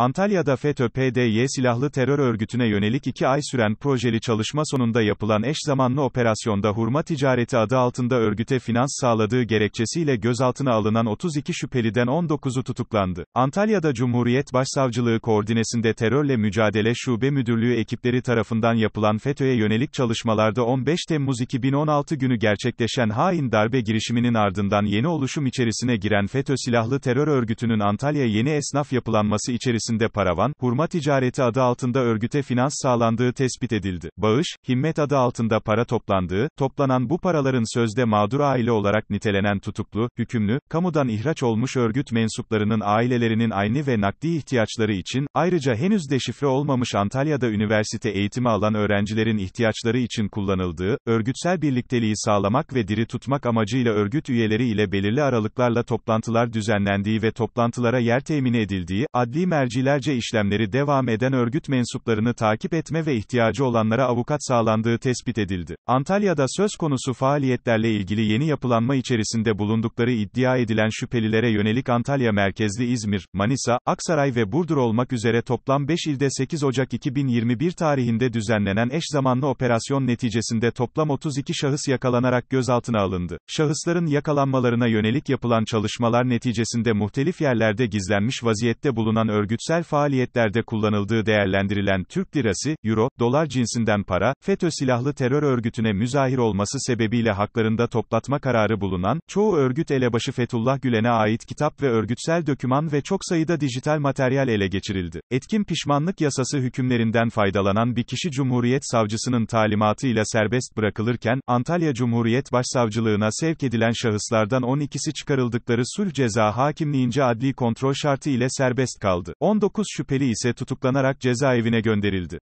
Antalya'da FETÖ-PDY silahlı terör örgütüne yönelik iki ay süren projeli çalışma sonunda yapılan eş zamanlı operasyonda hurma ticareti adı altında örgüte finans sağladığı gerekçesiyle gözaltına alınan 32 şüpheliden 19'u tutuklandı. Antalya'da Cumhuriyet Başsavcılığı koordinesinde Terörle Mücadele Şube Müdürlüğü ekipleri tarafından yapılan FETÖ'ye yönelik çalışmalarda 15 Temmuz 2016 günü gerçekleşen hain darbe girişiminin ardından yeni oluşum içerisine giren FETÖ silahlı terör örgütünün Antalya yeni esnaf yapılanması içerisinde Belediyesi'nde paravan, hurma ticareti adı altında örgüte finans sağlandığı tespit edildi. Bağış, himmet adı altında para toplandığı, toplanan bu paraların sözde mağdur aile olarak nitelenen tutuklu, hükümlü, kamudan ihraç olmuş örgüt mensuplarının ailelerinin aynı ve nakdi ihtiyaçları için, ayrıca henüz deşifre olmamış Antalya'da üniversite eğitimi alan öğrencilerin ihtiyaçları için kullanıldığı, örgütsel birlikteliği sağlamak ve diri tutmak amacıyla örgüt üyeleri ile belirli aralıklarla toplantılar düzenlendiği ve toplantılara yer temin edildiği, adli merci bencillerce işlemleri devam eden örgüt mensuplarını takip etme ve ihtiyacı olanlara avukat sağlandığı tespit edildi. Antalya'da söz konusu faaliyetlerle ilgili yeni yapılanma içerisinde bulundukları iddia edilen şüphelilere yönelik Antalya merkezli İzmir, Manisa, Aksaray ve Burdur olmak üzere toplam 5 ilde 8 Ocak 2021 tarihinde düzenlenen eş zamanlı operasyon neticesinde toplam 32 şahıs yakalanarak gözaltına alındı. Şahısların yakalanmalarına yönelik yapılan çalışmalar neticesinde muhtelif yerlerde gizlenmiş vaziyette bulunan örgüt güçsel faaliyetlerde kullanıldığı değerlendirilen Türk lirası, euro, dolar cinsinden para, FETÖ silahlı terör örgütüne müzahir olması sebebiyle haklarında toplatma kararı bulunan, çoğu örgüt elebaşı Fethullah Gülen'e ait kitap ve örgütsel döküman ve çok sayıda dijital materyal ele geçirildi. Etkin pişmanlık yasası hükümlerinden faydalanan bir kişi Cumhuriyet Savcısının talimatıyla serbest bırakılırken, Antalya Cumhuriyet Başsavcılığına sevk edilen şahıslardan 12'si çıkarıldıkları sulh ceza hakimliğince adli kontrol şartı ile serbest kaldı. 19 şüpheli ise tutuklanarak cezaevine gönderildi.